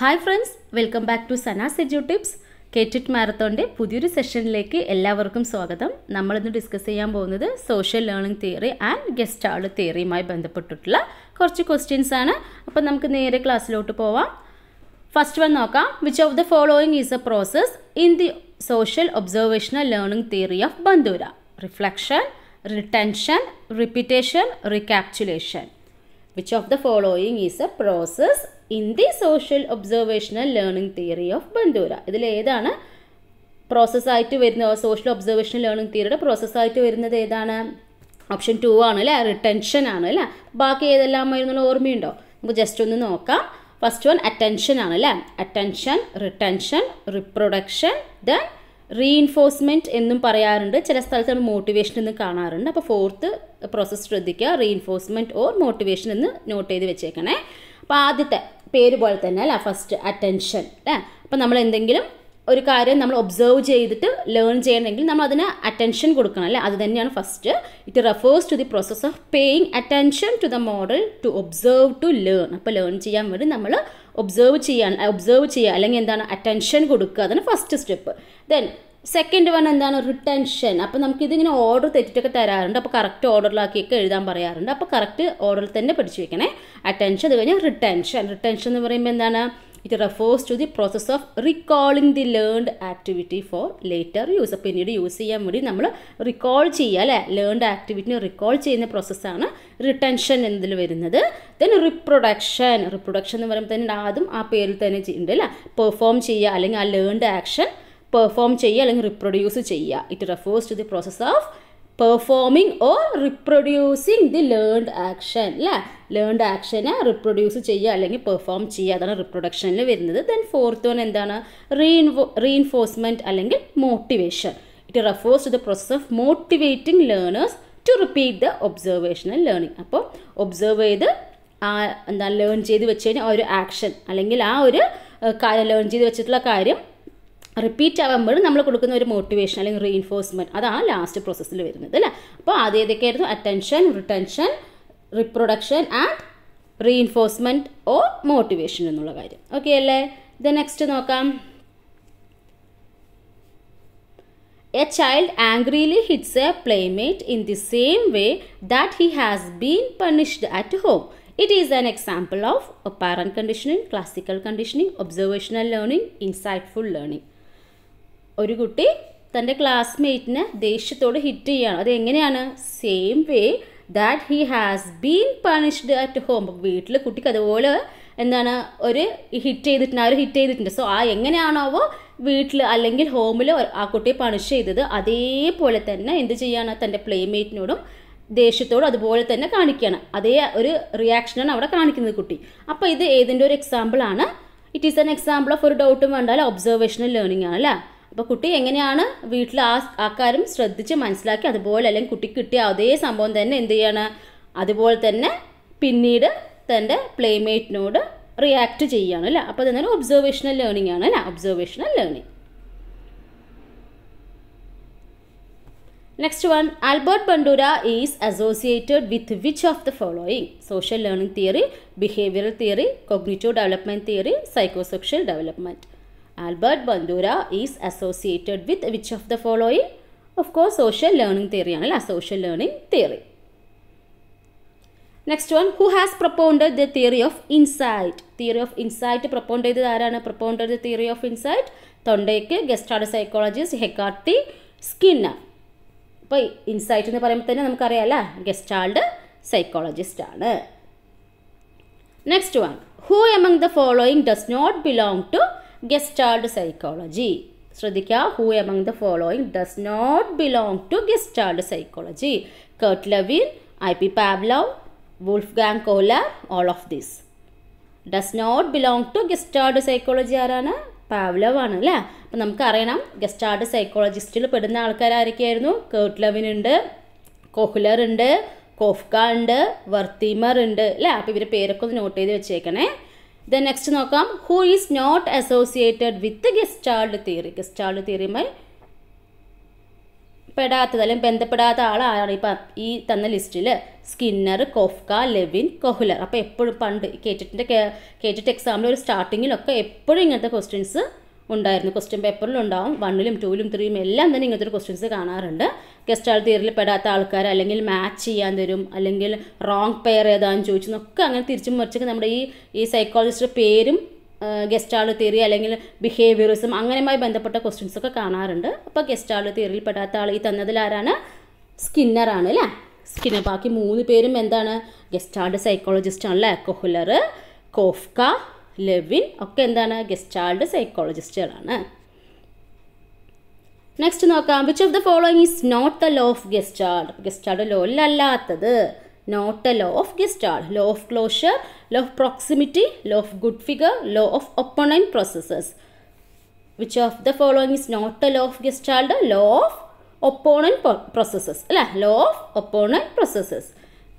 Hi friends welcome back to Sana's edu tips KTET മാരത്തോൻ്റെ പുതിയൊരു സെഷനിലേക്ക് എല്ലാവർക്കും സ്വാഗതം നമ്മളിന്ന് ഡിസ്കസ് ചെയ്യാൻ പോകുന്നത് social learning theory and gestalt തിയറിയുമായി ബന്ധപ്പെട്ടിട്ടുള്ള കുറച്ച് ക്വസ്റ്റ്യൻസ് ആണ് അപ്പം നമുക്ക് നേരെ ക്ലാസ്സിലോട്ട് പോവാം ഫസ്റ്റ് വൺ നോക്കാം which of the following is a process in the social observational learning theory of Bandura reflection retention repetition recapitulation which of the following is a process in the social observational learning theory of ബന്ദൂര ഇതിൽ ഏതാണ് പ്രോസസ്സായിട്ട് വരുന്ന social observational learning തിയറിയുടെ പ്രോസസ്സായിട്ട് വരുന്നത് ഏതാണ് option to ആണ് അല്ലേ റിട്ടൻഷൻ ആണ് അല്ലേ ബാക്കി ഏതെല്ലാം ആയിരുന്നുള്ള ഓർമ്മയുണ്ടോ നമുക്ക് ജസ്റ്റ് ഒന്ന് നോക്കാം ഫസ്റ്റ് വൺ അറ്റൻഷൻ ആണ് അല്ലേ attention retention reproduction then reinforcement എന്നും പറയാറുണ്ട് ചില സ്ഥലത്ത് നമ്മൾ മോട്ടിവേഷൻ എന്ന് കാണാറുണ്ട് അപ്പോൾ ഫോർത്ത് പ്രോസസ്സ് ശ്രദ്ധിക്കുക റീഇൻഫോഴ്സ്മെൻറ്റ് ഓർ മോട്ടിവേഷൻ എന്ന് നോട്ട് ചെയ്ത് വെച്ചേക്കണേ അപ്പോൾ ആദ്യത്തെ പേര് പോലെ തന്നെ അല്ല ഫസ്റ്റ് അറ്റൻഷൻ അല്ലേ അപ്പം നമ്മൾ എന്തെങ്കിലും ഒരു കാര്യം നമ്മൾ ഒബ്സർവ് ചെയ്തിട്ട് ലേൺ ചെയ്യണമെങ്കിൽ നമ്മൾ അതിന് അറ്റൻഷൻ കൊടുക്കണം അല്ലേ അത് തന്നെയാണ് first it refers to the process of paying attention to the model to observe to learn അപ്പോൾ ലേൺ ചെയ്യാൻ വേണ്ടി നമ്മൾ ഒബ്സർവ് ചെയ്യാൻ ഒബ്സർവ് ചെയ്യുക അല്ലെങ്കിൽ എന്താണ് അറ്റൻഷൻ കൊടുക്കുക അതാണ് first step then second one എന്താണ് റിട്ടൻഷൻ അപ്പോൾ ഇതിങ്ങനെ ഓർഡർ തെറ്റിട്ടൊക്കെ തരാറുണ്ട് അപ്പോൾ കറക്റ്റ് ഓർഡറിലാക്കിയൊക്കെ എഴുതാൻ പറയാറുണ്ട് അപ്പോൾ കറക്റ്റ് ഓർഡറിൽ തന്നെ പഠിച്ചു വെക്കണേ അറ്റൻഷൻ അത് കഴിഞ്ഞാൽ റിട്ടൻഷൻ റിട്ടൻഷൻ എന്ന് പറയുമ്പോൾ എന്താണ് it refers to the process of recalling the learned activity for later use പിന്നീട് യൂസ് ചെയ്യാൻ വേണ്ടി നമ്മൾ റിക്കോൾ ചെയ്യുക അല്ലേ ലേൺഡ് ആക്ടിവിറ്റിനെ റിക്കോൾ ചെയ്യുന്ന പ്രോസസ്സാണ് റിട്ടൻഷൻ എന്നതിൽ വരുന്നത് ദെൻ റിപ്രൊഡക്ഷൻ റിപ്രൊഡക്ഷൻ എന്ന് പറയുമ്പോൾ തന്നെ ആദ്യം ആ പേരിൽ തന്നെ ഉണ്ട് അല്ലേ പെർഫോം ചെയ്യുക അല്ലെങ്കിൽ ആ ലേൺഡ് ആക്ഷൻ പെർഫോം ചെയ്യുക അല്ലെങ്കിൽ റിപ്രൊഡ്യൂസ് ചെയ്യുക it refers to the process of performing or reproducing the learned action അല്ലേ ലേൺഡ് ആക്ഷനെ റിപ്രൊഡ്യൂസ് ചെയ്യുക അല്ലെങ്കിൽ പെർഫോം ചെയ്യുക അതാണ് റിപ്രൊഡക്ഷനിൽ വരുന്നത് ദെൻ ഫോർത്ത് വൺ എന്താണ് റീൻവോ റീഇൻഫോഴ്സ്മെൻറ്റ് അല്ലെങ്കിൽ motivation it refers to the process of motivating learners to repeat the observational learning അപ്പോൾ ഒബ്സർവ് ചെയ്ത് ആ എന്താ ലേൺ ചെയ്ത് വെച്ച് കഴിഞ്ഞാൽ ആ ഒരു ആക്ഷൻ അല്ലെങ്കിൽ ആ ഒരു കാര്യം ലേൺ ചെയ്ത് വെച്ചിട്ടുള്ള കാര്യം റിപ്പീറ്റ് ആകുമ്പോഴും നമ്മൾ കൊടുക്കുന്ന ഒരു മോട്ടിവേഷൻ അല്ലെങ്കിൽ റീഇൻഫോഴ്സ്മെൻറ്റ് അതാണ് ലാസ്റ്റ് പ്രോസസ്സിൽ വരുന്നത് അല്ലേ അപ്പോൾ ആദ്യം ഏതൊക്കെയായിരുന്നു attention retention reproduction and reinforcement or motivation എന്നുള്ള കാര്യം ഓക്കെ അല്ലേ ഇത് നെക്സ്റ്റ് നോക്കാം a child angrily hits a playmate in the same way that he has been punished at home It is an example of operant conditioning, classical conditioning, observational learning, insightful learning. ഒരു കുട്ടി തൻ്റെ ക്ലാസ്മേറ്റിനെ ദേഷ്യത്തോട് hit ചെയ്യുകയാണ് അത് എങ്ങനെയാണ് same way that he has been punished at home വീട്ടിൽ കുട്ടിക്ക് അതുപോലെ എന്താണ് ഒരു ഹിറ്റ് ചെയ്തിട്ടുണ്ട് ആ ഒരു ഹിറ്റ് ചെയ്തിട്ടുണ്ട് സോ ആ എങ്ങനെയാണാവോ വീട്ടിൽ അല്ലെങ്കിൽ ഹോമിൽ ആ കുട്ടിയെ പണിഷ് ചെയ്തത് അതേപോലെ തന്നെ എന്ത് ചെയ്യാണ് തൻ്റെ പ്ലേമേറ്റിനോടും ദേഷ്യത്തോടും അതുപോലെ തന്നെ കാണിക്കുകയാണ് അതേ ഒരു റിയാക്ഷനാണ് അവിടെ കാണിക്കുന്നത് കുട്ടി അപ്പോൾ ഇത് ഏതിൻ്റെ ഒരു എക്സാമ്പിളാണ് it is an example of ഒരു ഡൗട്ടും വേണ്ടാലും അല്ലെ ഒബ്സർവേഷണൽ ലേണിംഗ് ആണ് അല്ലേ അപ്പോൾ കുട്ടി എങ്ങനെയാണ് വീട്ടിൽ ആ ആക്കാരും ശ്രദ്ധിച്ച് മനസ്സിലാക്കി അതുപോലെ അല്ലെങ്കിൽ കുട്ടി കിട്ടിയ അതേ സംഭവം തന്നെ എന്ത് ചെയ്യാണ് അതുപോലെ തന്നെ പിന്നീട് തൻ്റെ പ്ലേമേറ്റിനോട് റിയാക്ട് ചെയ്യുകയാണ് അല്ലേ അപ്പോൾ അതെന്താണ് ഒബ്സർവേഷണൽ ലേണിംഗ് ആണ് അല്ലേ observational learning next one Albert Bandura is associated with which of the following social learning theory behavioural theory cognitive development theory psychosexual development Albert Bandura is associated with which of the following of course social learning theory ആണ് social learning theory next one who has propounded the theory of insight theory of insight propounded ചെയ്തത് ആരാണ് propounded the theory of insight തൊണ്ടയ്ക്ക് Gestalt psychologist ഹെക്കാർട്ടി Skinner അപ്പോൾ insight എന്ന് പറയുമ്പോൾ തന്നെ നമുക്കറിയാം അല്ലേ ഗസ്റ്റാൾഡ് സൈക്കോളജിസ്റ്റ് ആണ് next one who among the following does not belong to gestalt psychology ശ്രദ്ധിക്കുക who among the following does not belong to gestalt psychology Kurt Lewin I P Pavlov Wolfgang Kohler all of this does not belong to gestalt psychology ആരാണ് Pavlov ആണ് അല്ലേ അപ്പം നമുക്കറിയണം ഗസ്റ്റാർഡ് സൈക്കോളജിസ്റ്റിൽ പെടുന്ന ആൾക്കാരായിരിക്കായിരുന്നു കേട്ട് ലവിൻ ഉണ്ട് Kohler ഉണ്ട് കോഫ്ക ഉണ്ട് വർത്തീമർ ഉണ്ട് അല്ലേ അപ്പോൾ ഇവരുടെ പേരൊക്കെ ഒന്ന് നോട്ട് ചെയ്ത് വെച്ചേക്കണേ ദ നെക്സ്റ്റ് നോക്കാം who is not associated with gestalt theory gestalt തിയറിയുമായി പെടാത്തത് അല്ലെങ്കിൽ ബന്ധപ്പെടാത്ത ആളാണ് ഇപ്പം ഈ തന്ന ലിസ്റ്റിൽ സ്കിന്നർ കൊഫ്ക ലെവിൻ കൊഹ്ലർ അപ്പോൾ എപ്പോഴും പണ്ട് കേറ്റിട്ടിൻ്റെ കേറ്റിട്ട് എക്സാമിൽ ഒരു സ്റ്റാർട്ടിങ്ങിലൊക്കെ എപ്പോഴും ഇങ്ങനത്തെ ക്വസ്റ്റ്യൻസ് ഉണ്ടായിരുന്നു ക്വസ്റ്റ്യൻ പേപ്പറിലും ഉണ്ടാവും വണ്ണിലും ടൂവിലും ത്രീയും എല്ലാം തന്നെ ഇങ്ങനത്തെ ഒരു ക്വസ്റ്റ്യൻസ് കാണാറുണ്ട് ഗസ്റ്റാൾ തിയറിൽ പെടാത്ത ആൾക്കാർ അല്ലെങ്കിൽ മാച്ച് ചെയ്യാൻ തരും അല്ലെങ്കിൽ റോങ് പെയർ ഏതാന്ന് എന്നൊക്കെ അങ്ങനെ തിരിച്ചും മറിച്ചൊക്കെ നമ്മുടെ ഈ ഈ സൈക്കോളജിസ്റ്റ് പേരും ഗസ്റ്റാൾ തിയറി അല്ലെങ്കിൽ ബിഹേവിയറിസം അങ്ങനെയുമായി ബന്ധപ്പെട്ട ക്വസ്റ്റ്യൻസ് ഒക്കെ കാണാറുണ്ട് അപ്പോൾ ഗസ്റ്റാൾ തിയറിയിൽ പെടാത്ത ആൾ ഈ ആരാണ് സ്കിന്നറാണ് അല്ലേ സ്കിന്നർ ബാക്കി മൂന്ന് പേരും എന്താണ് ഗസ്റ്റാൾഡ് സൈക്കോളജിസ്റ്റ് ആണല്ലേ കൊഹുലർ കോഫ്ക ലെവിൻ ഒക്കെ എന്താണ് ഗെസ്റ്റാൾഡ് സൈക്കോളജിസ്റ്റുകളാണ് നെക്സ്റ്റ് നോക്കാം which of the following is not the law of gestalt gestalt അല്ലാത്തത് not a law of gestalt law of closure law of proximity law of good figure law of opponent processes which of the following is not a law of gestalt law of opponent processes അല്ല law of opponent processes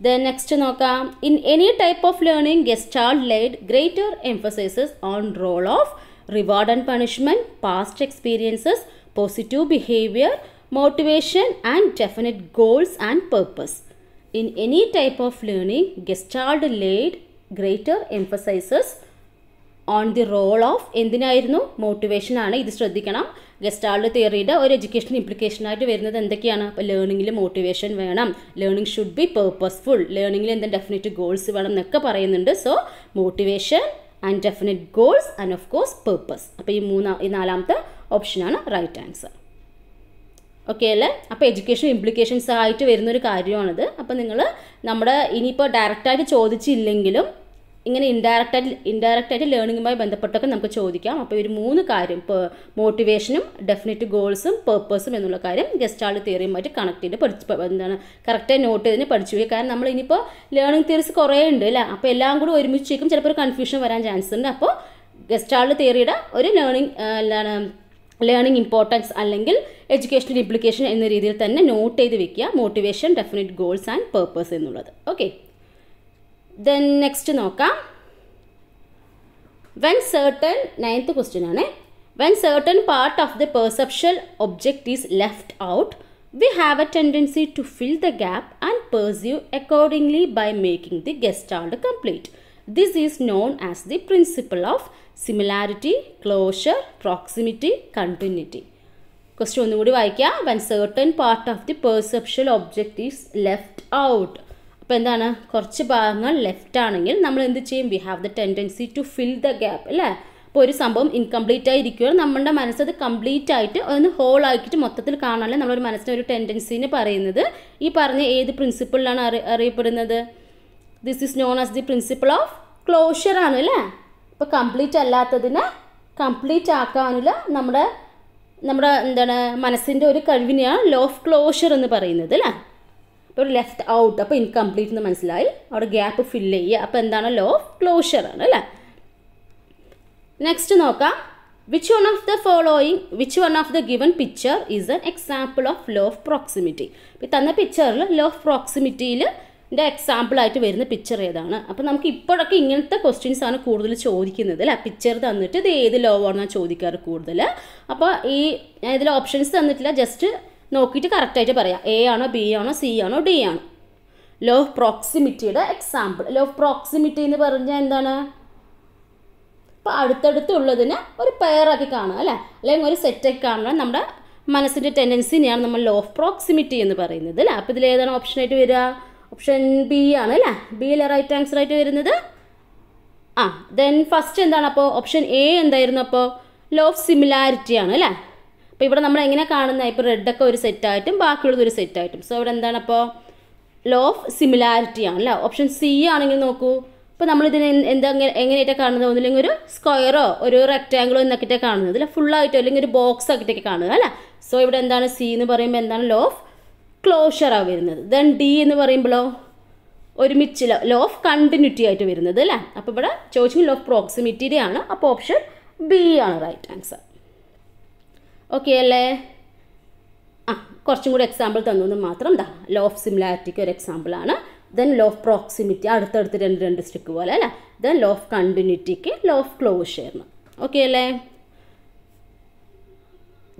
then next നോക്കാം in any type of learning gestalt laid greater emphasises on role of reward and punishment past experiences positive behaviour motivation and definite goals and purpose in any type of learning gestalt laid greater emphasises on the role of എന്തിനായിരുന്നു മോട്ടിവേഷനാണ് ഇത് ശ്രദ്ധിക്കണം ഗസ്റ്റാളിൽ തേറിയിട്ട് ഒരു education ഇംപ്ലിക്കേഷനായിട്ട് വരുന്നത് എന്തൊക്കെയാണ് അപ്പോൾ ലേണിങ്ങിൽ motivation വേണം ലേണിംഗ് ഷുഡ് ബി പേർപ്പസ്ഫുൾ ലേണിങ്ങിൽ എന്തെങ്കിലും ഡെഫിനറ്റ് ഗോൾസ് വേണം എന്നൊക്കെ പറയുന്നുണ്ട് so motivation and definite goals and of course purpose അപ്പോൾ ഈ മൂന്നാ ഈ നാലാമത്തെ ഓപ്ഷനാണ് റൈറ്റ് ആൻസർ ഓക്കെ അല്ലേ അപ്പോൾ എഡ്യൂക്കേഷൻ ഇംപ്ലിക്കേഷൻസ് ആയിട്ട് വരുന്നൊരു കാര്യമാണിത് അപ്പോൾ നിങ്ങൾ നമ്മുടെ ഇനിയിപ്പോൾ ഡയറക്റ്റായിട്ട് ചോദിച്ചില്ലെങ്കിലും ഇങ്ങനെ ഇൻഡയറക്റ്റായിട്ട് ഇൻഡയറക്റ്റായിട്ട് ലേണിങ്ങുമായി ബന്ധപ്പെട്ടൊക്കെ നമുക്ക് ചോദിക്കാം അപ്പോൾ ഒരു മൂന്ന് കാര്യം മോട്ടിവേഷനും ഡെഫിനറ്റ് ഗോൾസും പേർപ്പസും എന്നുള്ള കാര്യം ഗസ്റ്റ് ആൾ തിയറിയുമായിട്ട് കണക്ട് ചെയ്ത് പഠിച്ച് എന്താണ് കറക്റ്റായി നോട്ട് ചെയ്തിന് പഠിച്ചു പോയി കാരണം നമ്മൾ ഇനിയിപ്പോൾ ലേണിംഗ് തിയറീസ് കുറേ ഉണ്ട് അല്ലേ അപ്പോൾ എല്ലാം കൂടി ഒരുമിച്ചേക്കും ചിലപ്പോൾ ഒരു കൺഫ്യൂഷൻ വരാൻ ചാൻസ് ഉണ്ട് അപ്പോൾ ഗസ്റ്റ് ആൾ തിയറിയുടെ ഒരു ലേണിംഗ് എന്താണ് ലേണിംഗ് ഇമ്പോർട്ടൻസ് അല്ലെങ്കിൽ എഡ്യൂക്കേഷണൽ ഇംപ്ലിക്കേഷൻ എന്ന രീതിയിൽ തന്നെ നോട്ട് ചെയ്ത് വെക്കുക motivation definite goals and purpose എന്നുള്ളത് okay then next noka when certain ninth question when certain part of the perceptual object is left out we have a tendency to fill the gap and perceive accordingly by making the gestalt complete this is known as the principle of similarity closure proximity continuity question number when certain part of the perceptual object is left out അപ്പോൾ എന്താണ് കുറച്ച് ഭാഗങ്ങൾ left ആണെങ്കിൽ നമ്മൾ എന്ത് ചെയ്യും we have the tendency to fill the gap അല്ലേ അപ്പോൾ ഒരു സംഭവം ഇൻകംപ്ലീറ്റ് ആയിരിക്കുകയോ നമ്മുടെ മനസ്സത് കംപ്ലീറ്റ് ആയിട്ട് ഒന്ന് ഹോൾ ആക്കിയിട്ട് മൊത്തത്തിൽ കാണാനല്ലേ നമ്മളൊരു മനസ്സിന് ഒരു ടെൻഡൻസിനെ പറയുന്നത് ഈ പറഞ്ഞ ഏത് പ്രിൻസിപ്പിളിലാണ് അറി അറിയപ്പെടുന്നത് this is known as the principle of closure ആണ് അല്ലേ ഇപ്പോൾ കംപ്ലീറ്റ് അല്ലാത്തതിനെ കംപ്ലീറ്റ് ആക്കാനുള്ള നമ്മുടെ നമ്മുടെ എന്താണ് മനസ്സിൻ്റെ ഒരു കഴിവിനെയാണ് ലോ ഓഫ് ക്ലോഷർ എന്ന് പറയുന്നത് അല്ലേ ഒരു ലെഫ്റ്റ് ഔട്ട് അപ്പോൾ ഇൻകംപ്ലീറ്റ് എന്ന് മനസ്സിലായി അവിടെ ഗ്യാപ്പ് ഫില്ല് ചെയ്യുക അപ്പോൾ എന്താണ് ലോ ഓഫ് ക്ലോഷർ ആണ് അല്ലേ നെക്സ്റ്റ് നോക്കാം which one of the following which one of the given picture is an example of law of proximity ഇപ്പോൾ തന്ന പിക്ചറിൽ ലോ ഓഫ് പ്രോക്സിമിറ്റിയിൽ എൻ്റെ എക്സാമ്പിളായിട്ട് വരുന്ന പിക്ചർ ഏതാണ് അപ്പോൾ നമുക്ക് ഇപ്പോഴൊക്കെ ഇങ്ങനത്തെ ക്വസ്റ്റ്യൻസ് ആണ് കൂടുതൽ ചോദിക്കുന്നത് അല്ലേ പിക്ചർ തന്നിട്ട് ഇത് ഏത് ലോ ആണെന്നാണ് ചോദിക്കാറ് കൂടുതൽ അപ്പോൾ ഈ ഞാൻ ഇതിൽ ഓപ്ഷൻസ് തന്നിട്ടില്ല ജസ്റ്റ് നോക്കിയിട്ട് കറക്റ്റായിട്ട് പറയാം എ ആണോ ബി ആണോ സി ആണോ ഡി ആണോ ലോ ഓഫ് പ്രോക്സിമിറ്റിയുടെ എക്സാമ്പിൾ ലോ ഓഫ് പ്രോക്സിമിറ്റി എന്ന് പറഞ്ഞാൽ എന്താണ് അപ്പോൾ അടുത്തടുത്തുള്ളതിന് ഒരു പെയറാക്കി കാണുക അല്ലേ അല്ലെങ്കിൽ ഒരു സെറ്റാക്കി കാണുക നമ്മുടെ മനസ്സിൻ്റെ ടെൻഡൻസിനെയാണ് നമ്മൾ ലോ ഓഫ് പ്രോക്സിമിറ്റി എന്ന് പറയുന്നത് അല്ലേ അപ്പോൾ ഇതിലേതാണ് ഓപ്ഷനായിട്ട് വരിക ഓപ്ഷൻ ബി ആണ് അല്ലേ ബിയിലെ റൈറ്റ് ആൻസർ ആയിട്ട് വരുന്നത് ആ ദെൻ ഫസ്റ്റ് എന്താണ് അപ്പോൾ ഓപ്ഷൻ എ എന്തായിരുന്നു അപ്പോൾ ലോ ഓഫ് സിമിലാരിറ്റി ആണ് അല്ലേ അപ്പോൾ ഇവിടെ നമ്മൾ എങ്ങനെ കാണുന്നത് ഇപ്പോൾ റെഡൊക്കെ ഒരു സെറ്റായിട്ടും ബാക്കിയുള്ളത് ഒരു സെറ്റായിട്ടും സോ ഇവിടെ എന്താണ് അപ്പോൾ ലോ ഓഫ് സിമിലാരിറ്റി ആണ് ഓപ്ഷൻ സി ആണെങ്കിൽ നോക്കൂ ഇപ്പോൾ നമ്മളിതിന് എന്താ എങ്ങനെയായിട്ടാണ് കാണുന്നത് ഒന്നില്ലെങ്കിൽ ഒരു സ്ക്വയറോ ഒരു റെക്റ്റാംഗിളോ എന്നൊക്കെയാണ് കാണുന്നത് അല്ല ഫുള്ളായിട്ടോ അല്ലെങ്കിൽ ഒരു ബോക്സ് ആക്കിയിട്ടൊക്കെ കാണുക അല്ല സോ ഇവിടെ എന്താണ് സി എന്ന് പറയുമ്പോൾ എന്താണ് ലോ ഓഫ് ക്ലോഷറാണ് വരുന്നത് ദെൻ ഡി എന്ന് പറയുമ്പോഴോ ഒരുമിച്ച് ലോ ഓഫ് കണ്ടിന്യൂറ്റി ആയിട്ട് വരുന്നത് അല്ലേ അപ്പോൾ ഇവിടെ ചോദിച്ചെങ്കിൽ ലോ ഓഫ് പ്രോക്സിമിറ്റിയുടെ ആണ് അപ്പോൾ ഓപ്ഷൻ ബി ആണ് റൈറ്റ് ആൻസർ ഓക്കെ അല്ലേ ആ കുറച്ചും കൂടി എക്സാമ്പിൾ തന്നു മാത്രം ദാ ലോ ഓഫ് സിമിലാരിറ്റിക്ക് ഒരു എക്സാമ്പിളാണ് ദെൻ ലോ ഓഫ് പ്രോക്സിമിറ്റി അടുത്തടുത്ത് രണ്ട് രണ്ട് സ്റ്റിക്ക് പോലെ അല്ലേ ദെൻ ലോ ഓഫ് കണ്ടിന്യൂറ്റിക്ക് ലോ ഓഫ് ക്ലോഷറിന് ഓക്കെ അല്ലേ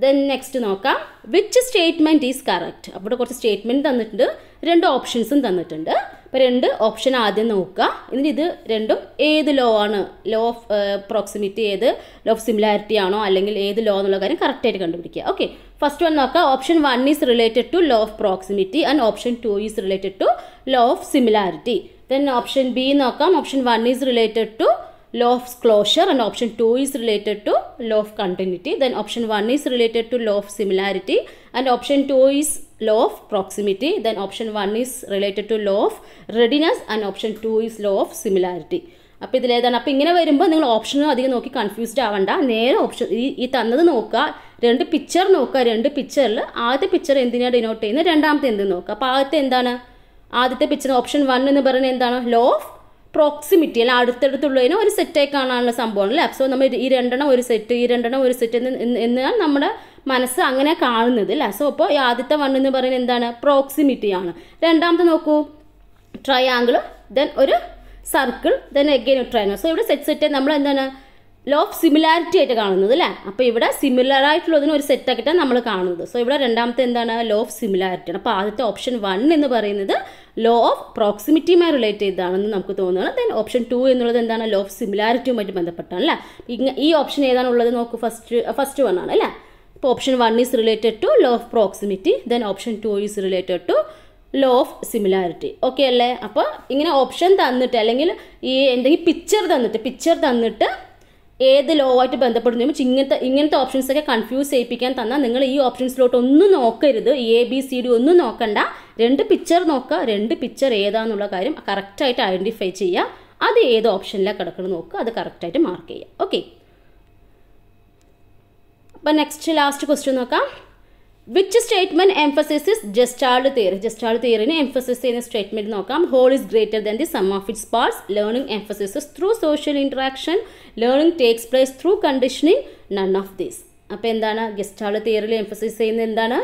ദെൻ നെക്സ്റ്റ് നോക്കാം വിച്ച് സ്റ്റേറ്റ്മെൻറ്റ് ഈസ് കറക്റ്റ് അവിടെ കുറച്ച് സ്റ്റേറ്റ്മെൻറ്റ് തന്നിട്ടുണ്ട് രണ്ട് ഓപ്ഷൻസും തന്നിട്ടുണ്ട് അപ്പോൾ രണ്ട് ഓപ്ഷൻ ആദ്യം നോക്കുക എന്നിട്ട് ഇത് രണ്ടും ഏത് ലോ ആണ് ലോ ഓഫ് പ്രോക്സിമിറ്റി ഏത് ലോ ഓഫ് സിമിലാരിറ്റി ആണോ അല്ലെങ്കിൽ ഏത് ലോ എന്നുള്ള കാര്യം കറക്റ്റായിട്ട് കണ്ടുപിടിക്കുക ഓക്കെ ഫസ്റ്റ് വൺ നോക്കുക option one is related to law of proximity and option two is related to law of similarity then option B നോക്കാം option one is related to law of closure and option 2 is related to law of continuity then option 1 is related to law of similarity and option 2 is law of proximity then option 1 is related to law of readiness and option 2 is law of similarity അപ്പോൾ ഇതിലേതാണ് അപ്പോൾ ഇങ്ങനെ വരുമ്പോൾ നിങ്ങൾ ഓപ്ഷനും അധികം നോക്കി confused ആവണ്ട നേരെ ഓപ്ഷൻ ഈ ഈ തന്നത് നോക്കുക രണ്ട് പിക്ചർ നോക്കുക രണ്ട് പിക്ചറിൽ ആദ്യത്തെ പിക്ചർ എന്തിനാണ് ഡിനോട്ട് ചെയ്യുന്നത് രണ്ടാമത്തെ എന്ത് നോക്കുക അപ്പോൾ ആദ്യത്തെ എന്താണ് ആദ്യത്തെ പിക്ചർ ഓപ്ഷൻ വൺ എന്ന് പറയുന്നത് എന്താണ് ലോ ഓഫ് പ്രോക്സിമിറ്റി അല്ല അടുത്തടുത്തുള്ളതിന് ഒരു സെറ്റായി കാണാനുള്ള സംഭവമാണ് അല്ലേ സോ നമ്മൾ ഈ രണ്ടെണ്ണം ഒരു സെറ്റ് ഈ രണ്ടെണ്ണം ഒരു സെറ്റ് എന്ന് എന്നാൽ നമ്മുടെ മനസ്സ് അങ്ങനെ കാണുന്നത് അല്ലേ സോ അപ്പോൾ ആദ്യത്തെ വൺ എന്ന് പറയുന്നത് എന്താണ് പ്രോക്സിമിറ്റിയാണ് രണ്ടാമത്തെ നോക്കൂ ട്രയാങ്കിൾ ദെൻ ഒരു circle then again triangle so ഇവിടെ സെറ്റ് സെറ്റ് നമ്മൾ എന്താണ് ലോ ഓഫ് സിമിലാരിറ്റി ആയിട്ട് കാണുന്നത് അല്ലേ അപ്പോൾ ഇവിടെ സിമിലർ ആയിട്ടുള്ളതിന് ഒരു സെറ്റാക്കിയിട്ടാണ് നമ്മൾ കാണുന്നത് സോ ഇവിടെ രണ്ടാമത്തെ എന്താണ് ലോ ഓഫ് സിമിലാരിറ്റി ആണ് അപ്പോൾ ആദ്യത്തെ ഓപ്ഷൻ വൺ എന്ന് പറയുന്നത് ലോ ഓഫ് പ്രോക്സിമിറ്റിയുമായി റിലേറ്റ് ചെയ്താണെന്ന് നമുക്ക് തോന്നുകയാണ് ദെൻ ഓപ്ഷൻ ടു എന്നുള്ളത് എന്താണ് ലോ ഓഫ് സിമിലാരിറ്റിയുമായിട്ട് ബന്ധപ്പെട്ടാണ് അല്ലേ ഈ ഓപ്ഷൻ ഏതാണുള്ളത് നോക്കൂ ഫസ്റ്റ് ഫസ്റ്റ് വൺ ആണ് അല്ലേ അപ്പോൾ option one is related to law of proximity then option two is related to law of similarity okay അല്ലേ അപ്പോൾ ഇങ്ങനെ ഓപ്ഷൻ തന്നിട്ട് അല്ലെങ്കിൽ ഈ എന്തെങ്കിലും പിക്ചർ തന്നിട്ട് പിക്ചർ തന്നിട്ട് ഏത് ലോ ആയിട്ട് ബന്ധപ്പെടുന്നു ഇങ്ങനത്തെ ഇങ്ങനത്തെ ഓപ്ഷൻസൊക്കെ കൺഫ്യൂസ് ചെയ്യിപ്പിക്കാൻ തന്നാൽ നിങ്ങൾ ഈ ഓപ്ഷൻസിലോട്ട് ഒന്നും നോക്കരുത് എ ബി സി ഡി ഒന്നും നോക്കണ്ട രണ്ട് പിക്ചർ നോക്കുക രണ്ട് പിക്ചർ ഏതാന്നുള്ള കാര്യം കറക്റ്റായിട്ട് ഐഡൻറ്റിഫൈ ചെയ്യുക അത് ഏത് ഓപ്ഷനിലാണ് കിടക്കുന്നത് നോക്കുക അത് കറക്റ്റായിട്ട് മാർക്ക് ചെയ്യുക ഓക്കെ അപ്പം നെക്സ്റ്റ് ലാസ്റ്റ് ക്വസ്റ്റ്യൻ നോക്കാം which statement emphasis gestalt theory gestalt തിയറിനെ എംഫസിസ് ചെയ്യുന്ന സ്റ്റേറ്റ്മെന്റ് നോക്കാം whole is greater than the sum of its parts learning emphasis through social interaction learning takes place through conditioning none of these അപ്പോൾ എന്താണ് gestalt തിയറിയിൽ emphasis ചെയ്യുന്നത് എന്താണ്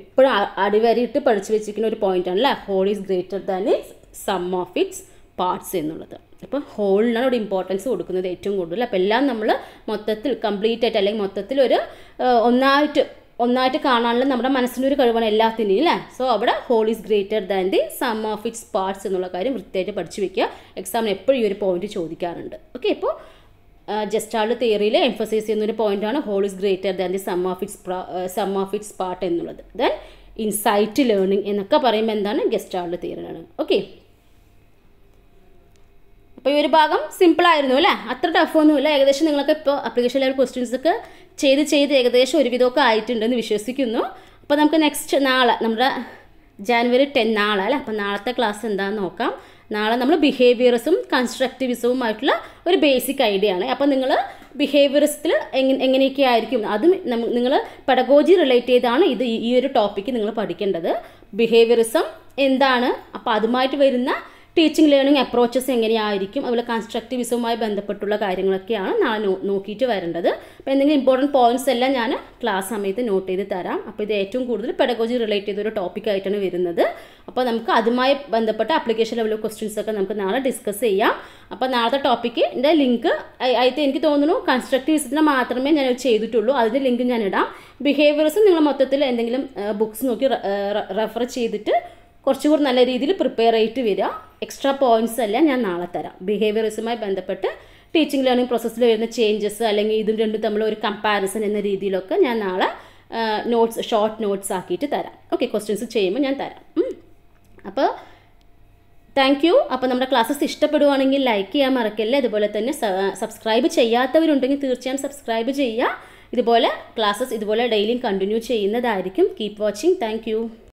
എപ്പോഴും അടിവരിയിട്ട് പഠിച്ചു വെച്ചിരിക്കുന്ന ഒരു പോയിന്റ് ആണല്ലേ whole is greater than is sum of its parts എന്നുള്ളത് അപ്പോൾ ഹോളിനാണ് ഇവിടെ ഇമ്പോർട്ടൻസ് കൊടുക്കുന്നത് ഏറ്റവും കൂടുതൽ അപ്പോൾ എല്ലാം നമ്മൾ മൊത്തത്തിൽ കംപ്ലീറ്റ് ആയിട്ട് അല്ലെങ്കിൽ മൊത്തത്തിൽ ഒരു ഒന്നായിട്ട് ഒന്നായിട്ട് കാണാനുള്ള നമ്മുടെ ഒരു കഴിവാണ് എല്ലാത്തിൻ്റെയും അല്ലേ സോ അവിടെ whole is greater than the sum of its parts എന്നുള്ള കാര്യം വൃത്തിയായിട്ട് പഠിച്ചു വെക്കുക എക്സാമിന് എപ്പോഴും ഈ ഒരു പോയിന്റ് ചോദിക്കാറുണ്ട് ഓക്കെ ഇപ്പോൾ ആൾ തിയറിയിൽ എംഫസൈസ് ചെയ്യുന്ന ഒരു പോയിന്റാണ് whole is greater than the sum of its sum of its part എന്നുള്ളത് ദെൻ ഇൻസൈറ്റ് ലേണിംഗ് എന്നൊക്കെ പറയുമ്പോൾ എന്താണ് ആൾ തിയറിയാണ് ഓക്കെ അപ്പോൾ ഈ ഒരു ഭാഗം സിമ്പിളായിരുന്നു അല്ലേ അത്ര ടഫൊന്നുമില്ല ഏകദേശം നിങ്ങൾക്ക് ഇപ്പോൾ അപ്ലിക്കേഷൻ ലെവൽ ഒക്കെ ചെയ്ത് ചെയ്ത് ഏകദേശം ഒരുവിധമൊക്കെ ആയിട്ടുണ്ടെന്ന് വിശ്വസിക്കുന്നു അപ്പോൾ നമുക്ക് നെക്സ്റ്റ് നാളെ നമ്മുടെ ജാനുവരി ടെൻ നാളെ അല്ലേ അപ്പോൾ നാളത്തെ ക്ലാസ് എന്താണെന്ന് നോക്കാം നാളെ നമ്മൾ ബിഹേവിയറിസും കൺസ്ട്രക്റ്റിവിസവുമായിട്ടുള്ള ഒരു ബേസിക് ഐഡിയ ആണ് അപ്പോൾ നിങ്ങൾ ബിഹേവിയറിസത്തിൽ എങ്ങനെ എങ്ങനെയൊക്കെ ആയിരിക്കും അതും നിങ്ങൾ പെഡഗോജി റിലേറ്റ് ചെയ്താണ് ഇത് ഈ ഒരു ടോപ്പിക്ക് നിങ്ങൾ പഠിക്കേണ്ടത് ബിഹേവിയറിസം എന്താണ് അപ്പോൾ അതുമായിട്ട് വരുന്ന ടീച്ചിങ് ലേണിംഗ് അപ്രോച്ചസ് എങ്ങനെയായിരിക്കും അതുപോലെ കൺസ്ട്രക്റ്റിവിസവുമായി ബന്ധപ്പെട്ടുള്ള കാര്യങ്ങളൊക്കെയാണ് നാളെ നോ നോക്കിയിട്ട് വരേണ്ടത് അപ്പോൾ എന്തെങ്കിലും ഇമ്പോർട്ടൻറ്റ് പോയിന്റ്സ് എല്ലാം ഞാൻ ക്ലാസ് സമയത്ത് നോട്ട് ചെയ്ത് തരാം അപ്പോൾ ഇത് ഏറ്റവും കൂടുതൽ പെഡഗോജി റിലേറ്റ് ചെയ്തൊരു ടോപ്പിക്കായിട്ടാണ് വരുന്നത് അപ്പോൾ നമുക്ക് അതുമായി ബന്ധപ്പെട്ട അപ്ലിക്കേഷൻ ലെവൽ ക്വസ്റ്റ്യൻസ് ഒക്കെ നമുക്ക് നാളെ ഡിസ്കസ് ചെയ്യാം അപ്പോൾ നാളത്തെ ടോപ്പിക്കിൻ്റെ ലിങ്ക് അതിൽ എനിക്ക് തോന്നുന്നു കൺസ്ട്രക്റ്റീവിസത്തിന് മാത്രമേ ഞാൻ ചെയ്തിട്ടുള്ളൂ അതിൻ്റെ ലിങ്ക് ഞാൻ ഇടാം ബിഹേവിയേഴ്സ് നിങ്ങൾ മൊത്തത്തിൽ എന്തെങ്കിലും ബുക്സ് നോക്കി റെഫർ ചെയ്തിട്ട് കുറച്ചുകൂടി നല്ല രീതിയിൽ പ്രിപ്പയർ ആയിട്ട് വരിക എക്സ്ട്രാ പോയിന്റ്സ് എല്ലാം ഞാൻ നാളെ തരാം ബിഹേവിയറിസുമായി ബന്ധപ്പെട്ട് ടീച്ചിങ് ലേണിംഗ് പ്രോസസ്സിൽ വരുന്ന ചേഞ്ചസ് അല്ലെങ്കിൽ ഇതും രണ്ടും തമ്മിൽ ഒരു കമ്പാരിസൺ എന്ന രീതിയിലൊക്കെ ഞാൻ നാളെ നോട്ട്സ് ഷോർട്ട് നോട്ട്സ് ആക്കിയിട്ട് തരാം ഓക്കെ ക്വസ്റ്റ്യൻസ് ചെയ്യുമ്പോൾ ഞാൻ തരാം അപ്പോൾ താങ്ക് യു അപ്പോൾ നമ്മുടെ ക്ലാസ്സസ് ഇഷ്ടപ്പെടുവാണെങ്കിൽ ലൈക്ക് ചെയ്യാൻ മറക്കല്ല ഇതുപോലെ തന്നെ സബ്സ്ക്രൈബ് ചെയ്യാത്തവരുണ്ടെങ്കിൽ തീർച്ചയായും സബ്സ്ക്രൈബ് ചെയ്യുക ഇതുപോലെ ക്ലാസ്സസ് ഇതുപോലെ ഡെയിലിയും കണ്ടിന്യൂ ചെയ്യുന്നതായിരിക്കും കീപ്പ് വാച്ചിങ് താങ്ക്